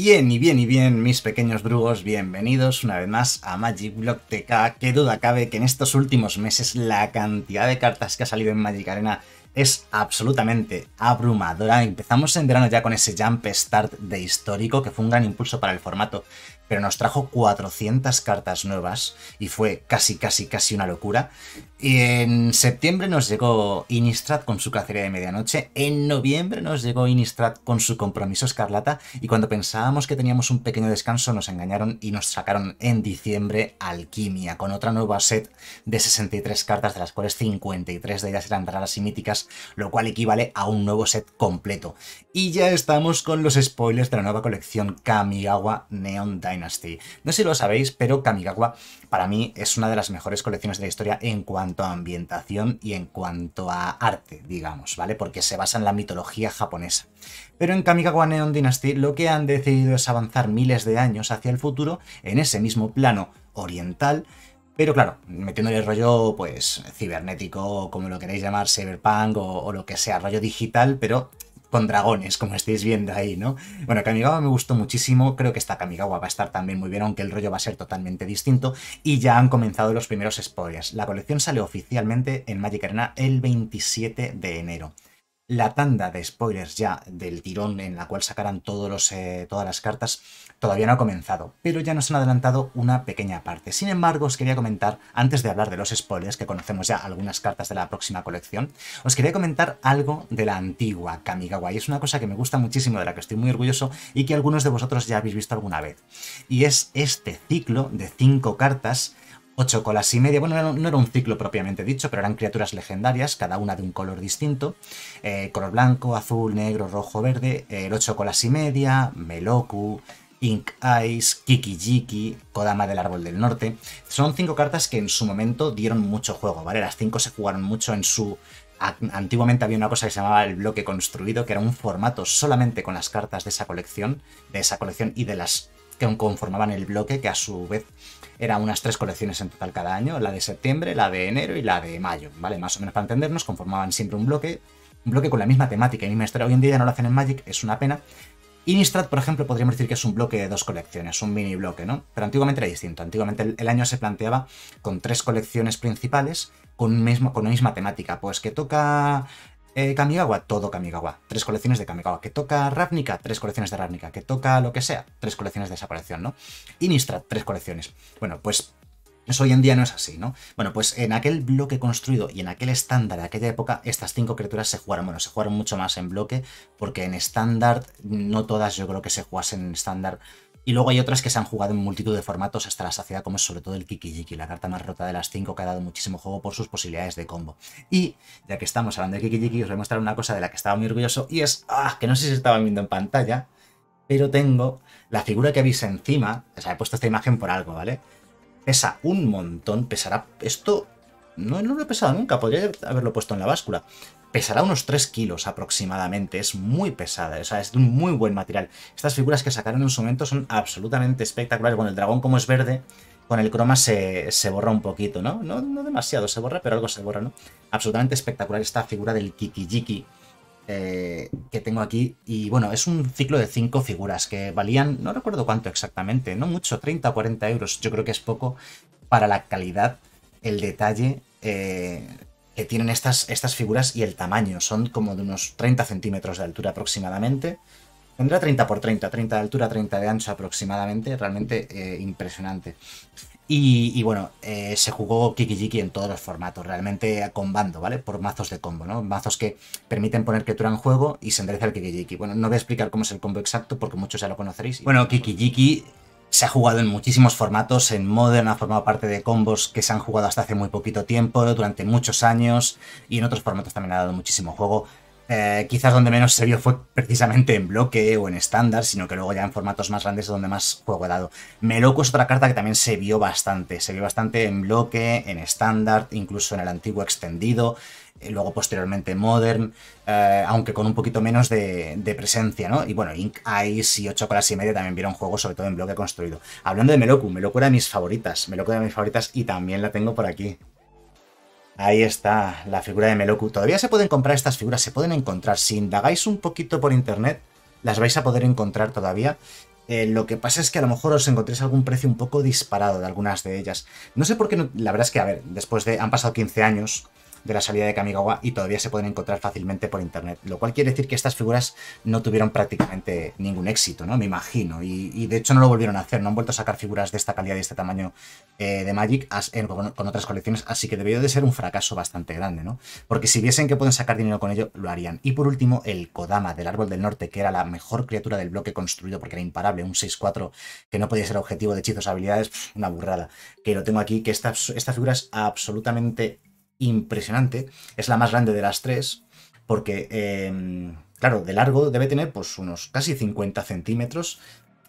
Bien, y bien, y bien, mis pequeños brujos bienvenidos una vez más a Magic Block TK. Qué duda cabe que en estos últimos meses la cantidad de cartas que ha salido en Magic Arena es absolutamente abrumadora. Empezamos en verano ya con ese Jump Start de histórico, que fue un gran impulso para el formato, pero nos trajo 400 cartas nuevas y fue casi, casi, casi una locura en septiembre nos llegó Inistrad con su cacería de medianoche, en noviembre nos llegó Inistrad con su compromiso escarlata y cuando pensábamos que teníamos un pequeño descanso nos engañaron y nos sacaron en diciembre Alquimia con otra nueva set de 63 cartas de las cuales 53 de ellas eran raras y míticas, lo cual equivale a un nuevo set completo. Y ya estamos con los spoilers de la nueva colección Kamigawa Neon Dynasty. No sé si lo sabéis, pero Kamigawa para mí es una de las mejores colecciones de la historia en cuanto a ambientación y en cuanto a arte, digamos, ¿vale? Porque se basa en la mitología japonesa. Pero en Kamikawa Neon Dynasty lo que han decidido es avanzar miles de años hacia el futuro en ese mismo plano oriental, pero claro, metiéndole el rollo, pues, cibernético, como lo queréis llamar, cyberpunk o, o lo que sea, rollo digital, pero con dragones, como estáis viendo ahí, ¿no? Bueno, Kamigawa me gustó muchísimo, creo que esta Kamigawa va a estar también muy bien, aunque el rollo va a ser totalmente distinto, y ya han comenzado los primeros spoilers. La colección sale oficialmente en Magic Arena el 27 de enero la tanda de spoilers ya del tirón en la cual sacarán todos los, eh, todas las cartas todavía no ha comenzado, pero ya nos han adelantado una pequeña parte. Sin embargo, os quería comentar, antes de hablar de los spoilers, que conocemos ya algunas cartas de la próxima colección, os quería comentar algo de la antigua Kamigawa, y es una cosa que me gusta muchísimo, de la que estoy muy orgulloso y que algunos de vosotros ya habéis visto alguna vez. Y es este ciclo de cinco cartas 8 colas y media. Bueno, no, era un ciclo propiamente dicho, pero eran criaturas legendarias, cada una de un color distinto. Eh, color blanco, azul, negro, rojo, verde. Eh, el ocho colas y media, Meloku, Ink Eyes, Kiki Jiki, Kodama del Árbol del Norte. Son cinco cartas que en su momento dieron mucho juego, ¿vale? Las cinco se jugaron mucho en su antiguamente había una cosa que se llamaba el bloque construido, que era un formato solamente con las cartas de esa colección, de esa colección y de las que conformaban el bloque, que a su vez era unas tres colecciones en total cada año, la de septiembre, la de enero y la de mayo, ¿vale? Más o menos para entendernos, conformaban siempre un bloque, un bloque con la misma temática y misma historia. Hoy en día no lo hacen en Magic, es una pena. Innistrad, por ejemplo, podríamos decir que es un bloque de dos colecciones, un mini bloque, ¿no? Pero antiguamente era distinto. Antiguamente el, año se planteaba con tres colecciones principales con, mismo, con la misma temática. Pues que toca eh, Kamigawa, todo Kamigawa. Tres colecciones de Kamigawa. Que toca Ravnica, tres colecciones de Ravnica. Que toca lo que sea, tres colecciones de Desaparición, ¿no? Inistrad, tres colecciones. Bueno, pues eso hoy en día no es así, ¿no? Bueno, pues en aquel bloque construido y en aquel estándar de aquella época, estas cinco criaturas se jugaron, bueno, se jugaron mucho más en bloque, porque en estándar, no todas yo creo que se jugasen en estándar y luego hay otras que se han jugado en multitud de formatos hasta la saciedad, como es sobre todo el Kikijiki, la carta más rota de las cinco que ha dado muchísimo juego por sus posibilidades de combo. Y ya que estamos hablando de Kikijiki, os voy a mostrar una cosa de la que estaba muy orgulloso y es, ah, que no sé si estaban viendo en pantalla, pero tengo la figura que habéis encima, o sea, he puesto esta imagen por algo, ¿vale? Pesa un montón, pesará esto... No, no lo he pesado nunca, podría haberlo puesto en la báscula pesará unos 3 kilos aproximadamente, es muy pesada, o sea, es de un muy buen material. Estas figuras que sacaron en su momento son absolutamente espectaculares. Bueno, el dragón como es verde, con el croma se, borra un poquito, ¿no? ¿no? ¿no? demasiado se borra, pero algo se borra, ¿no? Absolutamente espectacular esta figura del Kikijiki eh, que tengo aquí. Y bueno, es un ciclo de 5 figuras que valían, no recuerdo cuánto exactamente, no mucho, 30 o 40 euros, yo creo que es poco para la calidad, el detalle... Eh, que tienen estas, estas figuras y el tamaño. Son como de unos 30 centímetros de altura aproximadamente. Tendrá 30 por 30, 30 de altura, 30 de ancho aproximadamente. Realmente eh, impresionante. Y, bueno, eh, se jugó Kikijiki en todos los formatos, realmente con bando, ¿vale? Por mazos de combo, ¿no? Mazos que permiten poner criatura en juego y se endereza el Kikijiki. Bueno, no voy a explicar cómo es el combo exacto porque muchos ya lo conoceréis. Bueno, Kikijiki se ha jugado en muchísimos formatos, en Modern ha formado parte de combos que se han jugado hasta hace muy poquito tiempo, durante muchos años, y en otros formatos también ha dado muchísimo juego. Eh, quizás donde menos se vio fue precisamente en bloque o en estándar, sino que luego ya en formatos más grandes es donde más juego ha dado. Meloco es otra carta que también se vio bastante, se vio bastante en bloque, en estándar, incluso en el antiguo extendido, eh, luego posteriormente Modern, eh, aunque con un poquito menos de, presencia, ¿no? Y bueno, Ink Ice y 8 horas y media también vieron juegos, sobre todo en bloque construido. Hablando de Meloku, Meloku era de mis favoritas, Meloku era de mis favoritas y también la tengo por aquí. Ahí está, la figura de Meloku. Todavía se pueden comprar estas figuras, se pueden encontrar. Si indagáis un poquito por internet, las vais a poder encontrar todavía. Eh, lo que pasa es que a lo mejor os encontréis algún precio un poco disparado de algunas de ellas. No sé por qué, la verdad es que, a ver, después de... han pasado 15 años, de la salida de Kamigawa y todavía se pueden encontrar fácilmente por internet. Lo cual quiere decir que estas figuras no tuvieron prácticamente ningún éxito, ¿no? Me imagino. Y, de hecho no lo volvieron a hacer, no han vuelto a sacar figuras de esta calidad y este tamaño eh, de Magic con, otras colecciones, así que debió de ser un fracaso bastante grande, ¿no? Porque si viesen que pueden sacar dinero con ello, lo harían. Y por último, el Kodama del Árbol del Norte, que era la mejor criatura del bloque construido porque era imparable, un 6-4 que no podía ser objetivo de hechizos habilidades, una burrada. Que lo tengo aquí, que esta, esta figura es absolutamente impresionante. Es la más grande de las tres, porque, em, claro, de largo debe tener pues unos casi 50 centímetros.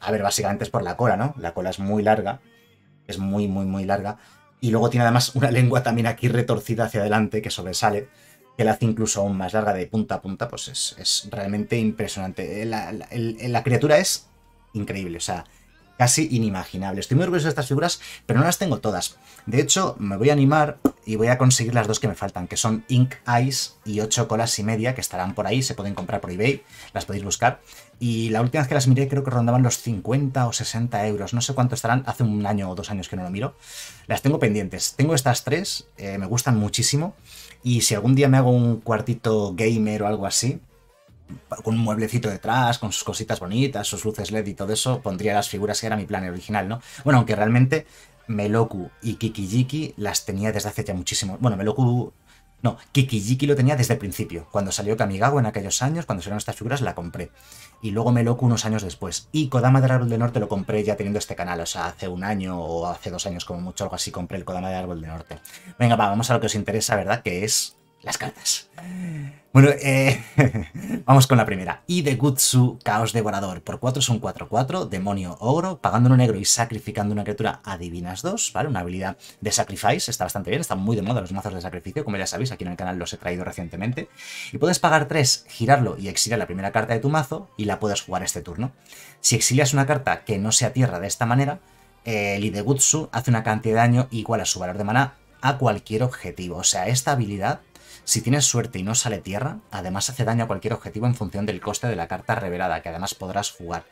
A ver, básicamente es por la cola, ¿no? La cola es muy larga, es muy, muy, muy larga. Y luego tiene además una lengua también aquí retorcida hacia adelante que sobresale, que la hace incluso aún más larga de punta a punta, pues es, realmente impresionante. la criatura es increíble, o sea, casi inimaginable. Estoy muy orgulloso de estas figuras, pero no las tengo todas. De hecho, me voy a animar y voy a conseguir las dos que me faltan, que son Ink Eyes y 8 colas y media, que estarán por ahí, se pueden comprar por eBay, las podéis buscar. Y la última vez que las miré creo que rondaban los 50 o 60 euros, no sé cuánto estarán, hace un año o dos años que no lo miro. Las tengo pendientes. Tengo estas tres, eh, me gustan muchísimo. Y si algún día me hago un cuartito gamer o algo así, con un mueblecito detrás, con sus cositas bonitas, sus luces LED y todo eso, pondría las figuras que era mi plan original, ¿no? Bueno, aunque realmente Meloku y Kikijiki las tenía desde hace ya muchísimo. Bueno, Meloku. No, Kikijiki lo tenía desde el principio. Cuando salió Kamigawa en aquellos años, cuando salieron estas figuras, la compré. Y luego Meloku unos años después. Y Kodama del Árbol del Norte lo compré ya teniendo este canal. O sea, hace un año o hace dos años, como mucho, algo así, compré el Kodama del Árbol del Norte. Venga, va, vamos a lo que os interesa, ¿verdad? Que es las cartas. Bueno, eh, vamos con la primera. Idegutsu de Caos Devorador. Por 4 son 4-4, demonio ogro, pagando un negro y sacrificando una criatura adivinas 2, ¿vale? Una habilidad de sacrifice, está bastante bien, están muy de moda los mazos de sacrificio, como ya sabéis, aquí en el canal los he traído recientemente. Y puedes pagar 3, girarlo y exiliar la primera carta de tu mazo y la puedes jugar este turno. Si exilias una carta que no sea tierra de esta manera, el Idegutsu hace una cantidad de daño igual a su valor de maná a cualquier objetivo. O sea, esta habilidad si tienes suerte y no sale tierra, además hace daño a cualquier objetivo en función del coste de la carta revelada, que además podrás jugar.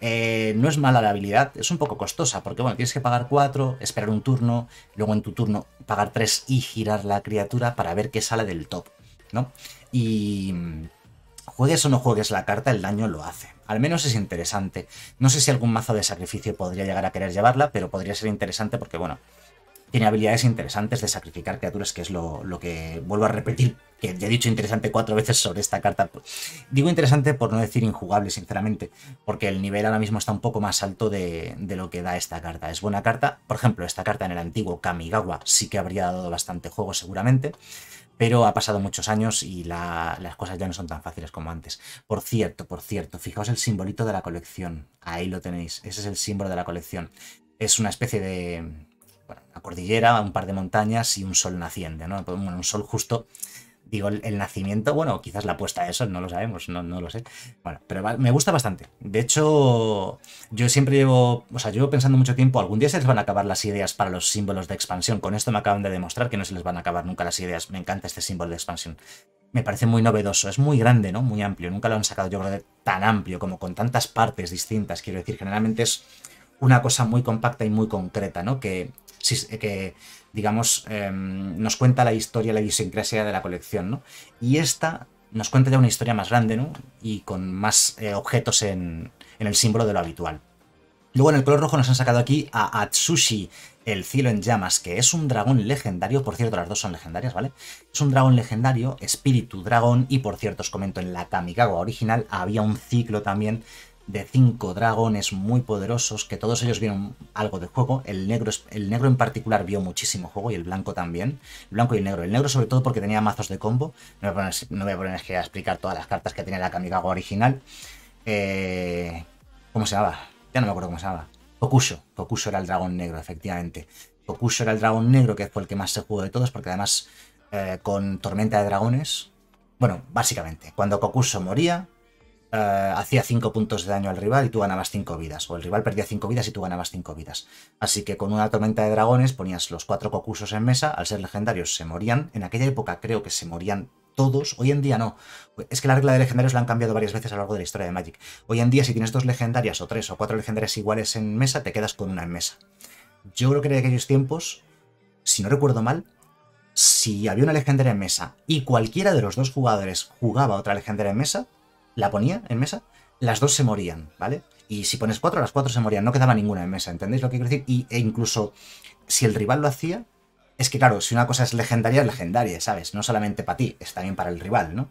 Eh, no es mala la habilidad, es un poco costosa, porque bueno, tienes que pagar 4, esperar un turno, luego en tu turno pagar 3 y girar la criatura para ver qué sale del top, ¿no? Y mm, juegues o no juegues la carta, el daño lo hace. Al menos es interesante. No sé si algún mazo de sacrificio podría llegar a querer llevarla, pero podría ser interesante porque, bueno, tiene habilidades interesantes de sacrificar criaturas, que es lo, que vuelvo a repetir, que ya he dicho interesante cuatro veces sobre esta carta. Digo interesante por no decir injugable, sinceramente, porque el nivel ahora mismo está un poco más alto de, lo que da esta carta. Es buena carta, por ejemplo, esta carta en el antiguo Kamigawa sí que habría dado bastante juego seguramente, pero ha pasado muchos años y las cosas ya no son tan fáciles como antes. Por cierto, por cierto, fijaos el simbolito de la colección. Ahí lo tenéis, ese es el símbolo de la colección. Es una especie de, bueno, una cordillera, un par de montañas y un sol naciente, ¿no? Pues, bueno, un sol justo, digo, el, nacimiento, bueno, quizás la puesta de sol, no lo sabemos, no, no lo sé. Bueno, pero me gusta bastante. De hecho, yo siempre llevo, o sea, llevo pensando mucho tiempo, algún día se les van a acabar las ideas para los símbolos de expansión. Con esto me acaban de demostrar que no se les van a acabar nunca las ideas. Me encanta este símbolo de expansión me parece muy novedoso, es muy grande, ¿no? Muy amplio, nunca lo han sacado yo creo de tan amplio, como con tantas partes distintas, quiero decir, generalmente es una cosa muy compacta y muy concreta, ¿no? Que, que digamos, em, nos cuenta la historia, la idiosincrasia de la colección, ¿no? Y esta nos cuenta ya una historia más grande, ¿no? Y con más eh, objetos en, el símbolo de lo habitual. Luego en el color rojo nos han sacado aquí a Atsushi, el cielo en llamas, que es un dragón legendario, por cierto, las dos son legendarias, ¿vale? Es un dragón legendario, espíritu dragón, y por cierto, os comento, en la Kamigawa original había un ciclo también de cinco dragones muy poderosos, que todos ellos vieron algo de juego. El negro, el negro en particular vio muchísimo juego y el blanco también. El blanco y el negro. El negro sobre todo porque tenía mazos de combo. No voy a poner, no a, explicar todas las cartas que tenía la Kamigawa original. Eh, ¿Cómo se llamaba? Ya no me acuerdo cómo se llamaba. Kokusho. Kokusho era el dragón negro, efectivamente. Kokusho era el dragón negro, que fue el que más se jugó de todos, porque además eh, con Tormenta de Dragones... Bueno, básicamente, cuando Kokusho moría, eh, hacía 5 puntos de daño al rival y tú ganabas 5 vidas, o el rival perdía 5 vidas y tú ganabas 5 vidas. Así que con una tormenta de dragones ponías los 4 cocusos en mesa, al ser legendarios se morían, en aquella época creo que se morían todos, hoy en día no. Es que la regla de legendarios la han cambiado varias veces a lo largo de la historia de Magic. Hoy en día si tienes dos legendarias o tres o cuatro legendarias iguales en mesa, te quedas con una en mesa. Yo creo que en aquellos tiempos, si no recuerdo mal, si había una legendaria en mesa y cualquiera de los dos jugadores jugaba otra legendaria en mesa, la ponía en mesa, las dos se morían, ¿vale? Y si pones cuatro, las cuatro se morían, no quedaba ninguna en mesa, ¿entendéis lo que quiero decir? Y, e incluso si el rival lo hacía, es que claro, si una cosa es legendaria, es legendaria, ¿sabes? No solamente para ti, es también para el rival, ¿no?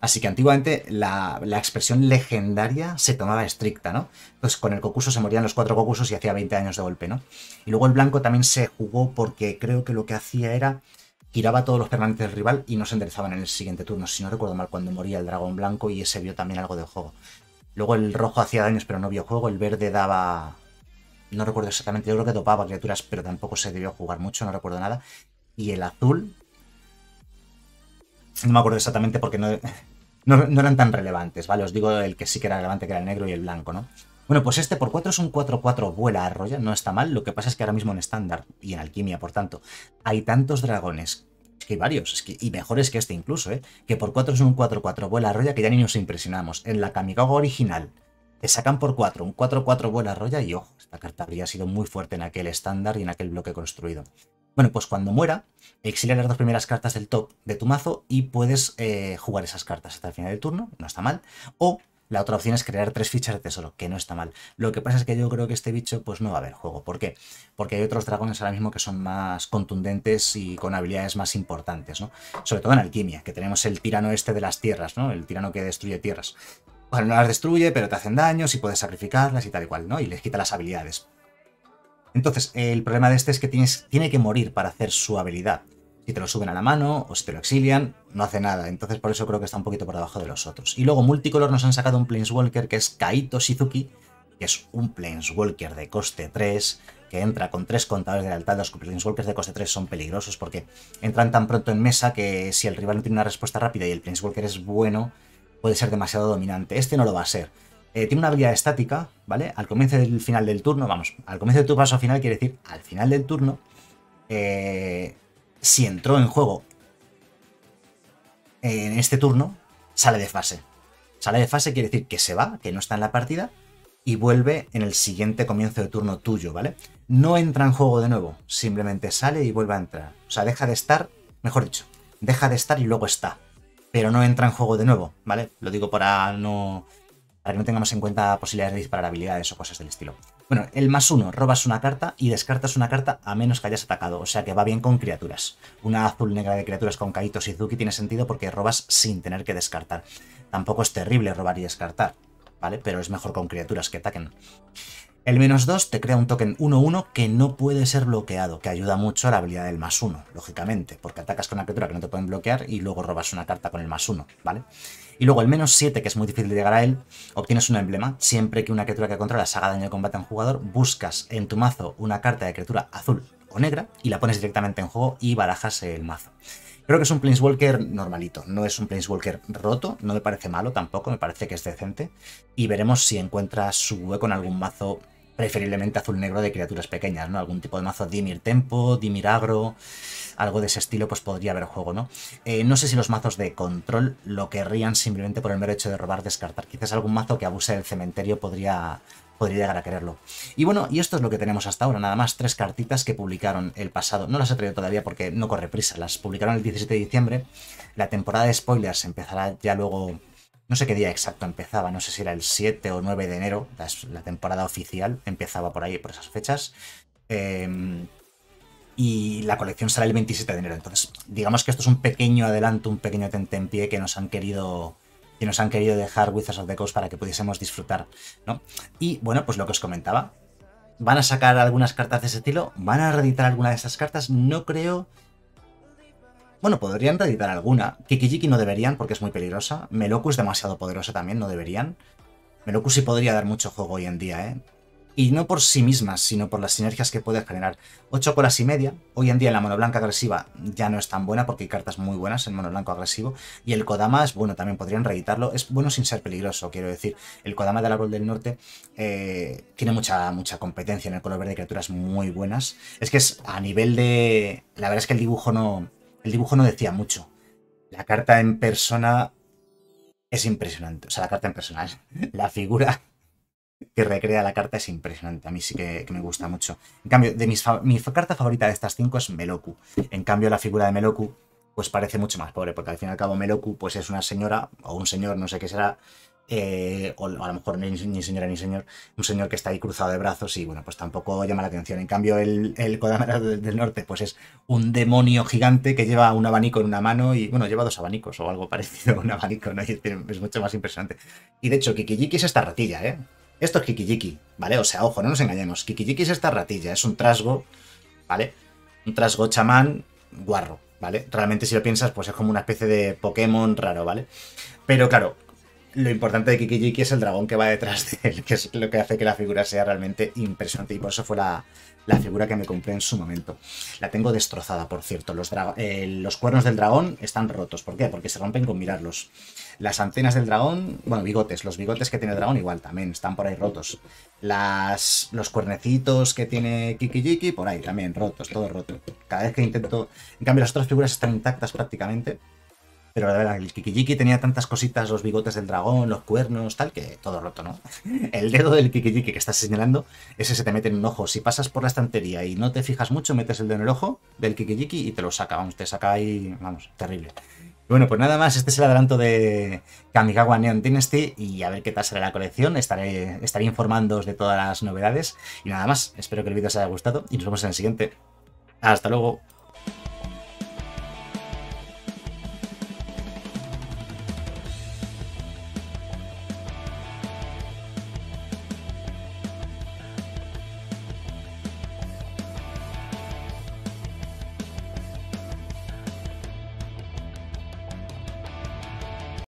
Así que antiguamente la, la expresión legendaria se tomaba estricta, ¿no? pues con el cocuso se morían los cuatro cocusos y hacía 20 años de golpe, ¿no? Y luego el blanco también se jugó porque creo que lo que hacía era tiraba todos los permanentes del rival y no se enderezaban en el siguiente turno, si no recuerdo mal, cuando moría el dragón blanco y ese vio también algo de juego. Luego el rojo hacía daños pero no vio juego, el verde daba... No recuerdo exactamente, yo creo que topaba criaturas, pero tampoco se debió jugar mucho, no recuerdo nada. Y el azul... No me acuerdo exactamente porque no, no, eran tan relevantes, ¿vale? Os digo el que sí que era relevante, que era el negro y el blanco, ¿no? Bueno, pues este por 4 es un 4-4 vuela arroya, no está mal, lo que pasa es que ahora mismo en estándar y en alquimia, por tanto, hay tantos dragones que hay varios, es y mejores que este incluso, ¿eh? Que por 4 es un 4-4 vuela roya que ya ni nos impresionamos. En la kamikawa original te sacan por 4, un 4-4 vuela roya y ojo, esta carta habría sido muy fuerte en aquel estándar y en aquel bloque construido. Bueno, pues cuando muera, exilia las dos primeras cartas del top de tu mazo y puedes eh, jugar esas cartas hasta el final del turno, no está mal. O la otra opción es crear tres fichas de tesoro, que no está mal. Lo que pasa es que yo creo que este bicho pues no va a haber juego. ¿Por qué? Porque hay otros dragones ahora mismo que son más contundentes y con habilidades más importantes, ¿no? Sobre todo en alquimia, que tenemos el tirano este de las tierras, ¿no? El tirano que destruye tierras. Bueno, no las destruye, pero te hacen daño, y puedes sacrificarlas y tal y cual, ¿no? Y les quita las habilidades. Entonces, el problema de este es que tienes, tiene que morir para hacer su habilidad si te lo suben a la mano o si te lo exilian, no hace nada. Entonces por eso creo que está un poquito por debajo de los otros. Y luego Multicolor nos han sacado un Planeswalker que es Kaito Shizuki, que es un Planeswalker de coste 3, que entra con 3 contadores de lealtad. Los Planeswalkers de coste 3 son peligrosos porque entran tan pronto en mesa que si el rival no tiene una respuesta rápida y el Planeswalker es bueno, puede ser demasiado dominante. Este no lo va a ser. Eh, tiene una habilidad estática, ¿vale? Al comienzo del final del turno, vamos, al comienzo de tu paso final quiere decir al final del turno, eh, si entró en juego en este turno, sale de fase. Sale de fase quiere decir que se va, que no está en la partida, y vuelve en el siguiente comienzo de turno tuyo, ¿vale? No entra en juego de nuevo, simplemente sale y vuelve a entrar. O sea, deja de estar, mejor dicho, deja de estar y luego está. Pero no entra en juego de nuevo, ¿vale? Lo digo para no. para que no tengamos en cuenta posibilidades de disparar habilidades o cosas del estilo. Bueno, el más uno, robas una carta y descartas una carta a menos que hayas atacado, o sea que va bien con criaturas. Una azul negra de criaturas con Kaitos y Zuki tiene sentido porque robas sin tener que descartar. Tampoco es terrible robar y descartar, ¿vale? Pero es mejor con criaturas que ataquen. El menos 2 te crea un token 1-1 que no puede ser bloqueado, que ayuda mucho a la habilidad del más 1, lógicamente, porque atacas con una criatura que no te pueden bloquear y luego robas una carta con el más 1, ¿vale? Y luego el menos 7, que es muy difícil de llegar a él, obtienes un emblema. Siempre que una criatura que controlas haga daño de combate en un jugador, buscas en tu mazo una carta de criatura azul o negra y la pones directamente en juego y barajas el mazo. Creo que es un Planeswalker normalito, no es un Planeswalker roto, no me parece malo tampoco, me parece que es decente. Y veremos si encuentra su hueco en algún mazo preferiblemente azul-negro de criaturas pequeñas, ¿no? Algún tipo de mazo Dimir Tempo, Dimir Agro, algo de ese estilo, pues podría haber juego, ¿no? Eh, no sé si los mazos de control lo querrían simplemente por el mero hecho de robar, descartar. Quizás algún mazo que abuse del cementerio podría, podría llegar a quererlo. Y bueno, y esto es lo que tenemos hasta ahora, nada más tres cartitas que publicaron el pasado. No las he traído todavía porque no corre prisa, las publicaron el 17 de diciembre. La temporada de spoilers empezará ya luego no sé qué día exacto empezaba, no sé si era el 7 o 9 de enero, la, temporada oficial empezaba por ahí, por esas fechas. Em, y la colección sale el 27 de enero. Entonces, digamos que esto es un pequeño adelanto, un pequeño tentempié que nos han querido que nos han querido dejar Wizards of the Coast para que pudiésemos disfrutar, ¿no? Y bueno, pues lo que os comentaba, van a sacar algunas cartas de ese estilo, van a reeditar alguna de esas cartas, no creo bueno, podrían reeditar alguna. Kikijiki no deberían porque es muy peligrosa. es demasiado poderosa también, no deberían. Meloku sí podría dar mucho juego hoy en día, ¿eh? Y no por sí mismas, sino por las sinergias que puede generar. Ocho colas y media. Hoy en día la mono blanca agresiva ya no es tan buena porque hay cartas muy buenas en mono blanco agresivo. Y el Kodama es bueno, también podrían reeditarlo. Es bueno sin ser peligroso, quiero decir. El Kodama del Árbol del Norte eh, tiene mucha, mucha competencia en el color verde, criaturas muy buenas. Es que es a nivel de... La verdad es que el dibujo no el dibujo no decía mucho. La carta en persona es impresionante. O sea, la carta en persona, ¿eh? la figura que recrea la carta es impresionante. A mí sí que, me gusta mucho. En cambio, de mi carta favorita de estas cinco es Meloku. En cambio, la figura de Meloku pues parece mucho más pobre, porque al fin y al cabo Meloku pues es una señora o un señor, no sé qué será, eh, o, a lo mejor ni, señora ni señor, un señor que está ahí cruzado de brazos y bueno, pues tampoco llama la atención. En cambio, el, el del, norte, pues es un demonio gigante que lleva un abanico en una mano y bueno, lleva dos abanicos o algo parecido a un abanico, ¿no? es mucho más impresionante. Y de hecho, Kikijiki es esta ratilla, ¿eh? Esto es Kikijiki, ¿vale? O sea, ojo, no nos engañemos. Kikijiki es esta ratilla, es un trasgo, ¿vale? Un trasgo chamán guarro, ¿vale? Realmente si lo piensas, pues es como una especie de Pokémon raro, ¿vale? Pero claro, lo importante de Kikijiki es el dragón que va detrás de él, que es lo que hace que la figura sea realmente impresionante y por eso fue la, figura que me compré en su momento. La tengo destrozada, por cierto. Los, eh, los, cuernos del dragón están rotos. ¿Por qué? Porque se rompen con mirarlos. Las antenas del dragón, bueno, bigotes, los bigotes que tiene el dragón igual también están por ahí rotos. Las, los cuernecitos que tiene Kikijiki, por ahí también rotos, todo roto. Cada vez que intento... En cambio, las otras figuras están intactas prácticamente. Pero la verdad, el Kikijiki tenía tantas cositas, los bigotes del dragón, los cuernos, tal, que todo roto, ¿no? El dedo del Kikijiki que estás señalando, ese se te mete en un ojo. Si pasas por la estantería y no te fijas mucho, metes el dedo en el ojo del Kikijiki y te lo saca, vamos, te saca ahí, vamos, terrible. Bueno, pues nada más, este es el adelanto de Kamigawa Neon Dynasty y a ver qué tal será la colección. Estaré, estaré informándoos de todas las novedades. Y nada más, espero que el vídeo os haya gustado y nos vemos en el siguiente. Hasta luego.